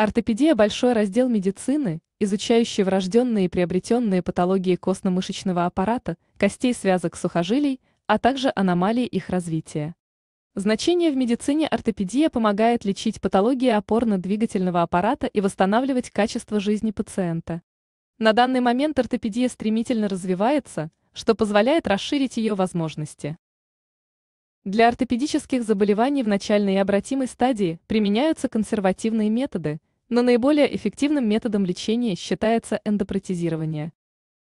Ортопедия – большой раздел медицины, изучающий врожденные и приобретенные патологии костно-мышечного аппарата, костей связок сухожилий, а также аномалии их развития. Значение в медицине ортопедия помогает лечить патологии опорно-двигательного аппарата и восстанавливать качество жизни пациента. На данный момент ортопедия стремительно развивается, что позволяет расширить ее возможности. Для ортопедических заболеваний в начальной и обратимой стадии применяются консервативные методы – но наиболее эффективным методом лечения считается эндопротезирование.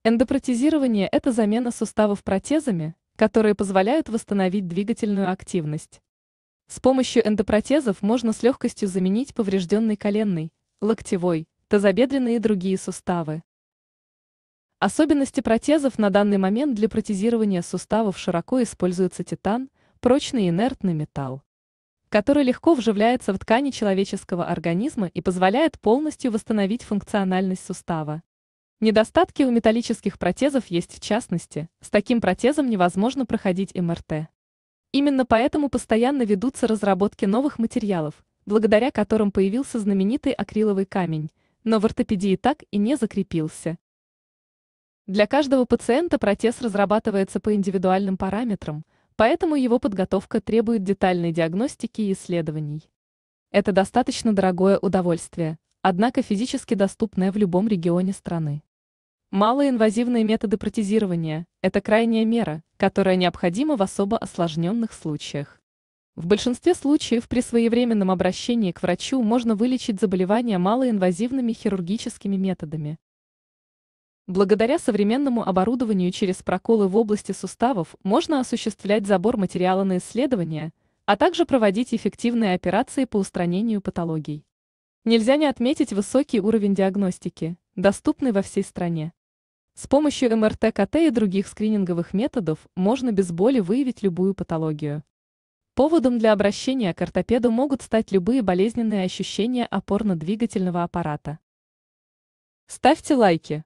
Эндопротезирование – это замена суставов протезами, которые позволяют восстановить двигательную активность. С помощью эндопротезов можно с легкостью заменить поврежденный коленный, локтевой, тазобедренный и другие суставы. Особенности протезов на данный момент для протезирования суставов широко используется титан, прочный инертный металл который легко вживляется в ткани человеческого организма и позволяет полностью восстановить функциональность сустава. Недостатки у металлических протезов есть в частности, с таким протезом невозможно проходить МРТ. Именно поэтому постоянно ведутся разработки новых материалов, благодаря которым появился знаменитый акриловый камень, но в ортопедии так и не закрепился. Для каждого пациента протез разрабатывается по индивидуальным параметрам – поэтому его подготовка требует детальной диагностики и исследований. Это достаточно дорогое удовольствие, однако физически доступное в любом регионе страны. Малоинвазивные методы протезирования – это крайняя мера, которая необходима в особо осложненных случаях. В большинстве случаев при своевременном обращении к врачу можно вылечить заболевание малоинвазивными хирургическими методами, Благодаря современному оборудованию через проколы в области суставов можно осуществлять забор материала на исследования, а также проводить эффективные операции по устранению патологий. Нельзя не отметить высокий уровень диагностики, доступный во всей стране. С помощью МРТ, КТ и других скрининговых методов можно без боли выявить любую патологию. Поводом для обращения к ортопеду могут стать любые болезненные ощущения опорно-двигательного аппарата. Ставьте лайки.